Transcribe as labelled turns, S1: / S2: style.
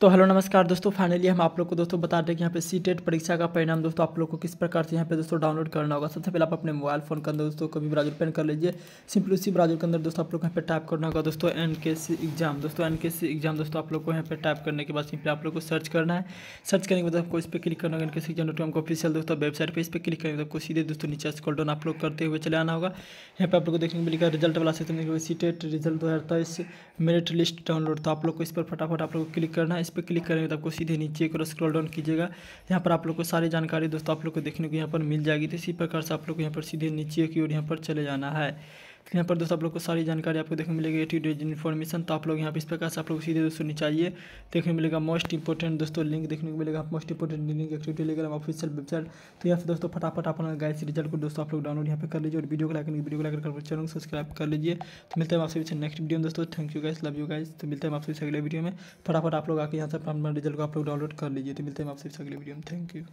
S1: तो हेलो नमस्कार दोस्तों फाइनली हम आप लोग को दोस्तों बता दें कि यहाँ पे सी टेट e परीक्षा का परिणाम दोस्तों आप लोग को किस प्रकार से यहाँ पे दोस्तों डाउनलोड करना होगा सबसे पहले आप अपने मोबाइल फोन के अंदर दोस्तों कभी ब्राउजर पेन कर लीजिए सिंपल उसी ब्राउजर के अंदर दोस्तों आप लोग यहाँ पे टाइप करना होगा दोस्तों एन एग्जाम दोस्तों एन एग्जाम दोस्तों आप लोग को यहाँ पे टाइप करने के बाद सिंपली आप लोग को सर्च करना है सर्च करने के बाद आपको इस पर क्लिक करना होगा N K exam dot com official दोस्तों वेबसाइट पर इस पर क्लिक करेंगे आपको सीधे दोस्तों नीचे स्कॉल डाउन आप लोग करते हुए चले आना होगा यहाँ पे आप लोग को देखने को मिलेगा रिजल्ट वाला सेक्शन सी टेट रिजल्ट दो हज़ार मेरिट लिस्ट डाउनलोड तो आप लोग को इस पर फटाफट आप लोग को क्लिक करना है इस पर क्लिक करेंगे तो आपको सीधे नीचे को स्क्रॉल डाउन कीजिएगा यहाँ पर आप लोग को सारी जानकारी दोस्तों आप लोग को देखने को यहाँ पर मिल जाएगी तो इसी प्रकार से आप लोग को यहाँ पर सीधे नीचे की ओर यहाँ पर चले जाना है तो यहाँ पर दोस्तों आप लोग को सारी जानकारी आपको देखने मिलेगी ए टी डेज इन्फॉर्मेशन तो आप लोग यहाँ पर इस प्रकार से आप लोग सीधे दोस्तों नीचे आइए देखने को मिलेगा मोस्ट इंपॉर्टेंट दोस्तों लिंक देखने को मिलेगा most important link active Telegram official website तो यहाँ से दोस्तों फटाफट अपना गाइस रिजल्ट को दोस्तों आप लोग डाउनलोड यहाँ पर कर लीजिए और वीडियो को लाइक वीडियो को लाइक चैनल को सब्सक्राइब कर लीजिए तो मिलते हैं आपसे पीछे नेक्स्ट वीडियो में दोस्तों thank you guys love you guys तो मिलते हैं आपसे अगले वीडियो में फटाफट आप लोग आके यहाँ से अपना रिजल्ट को आप लोग डाउनलोड कर लीजिए तो मिलते हैं आपसे अगले वीडियो में थैंक यू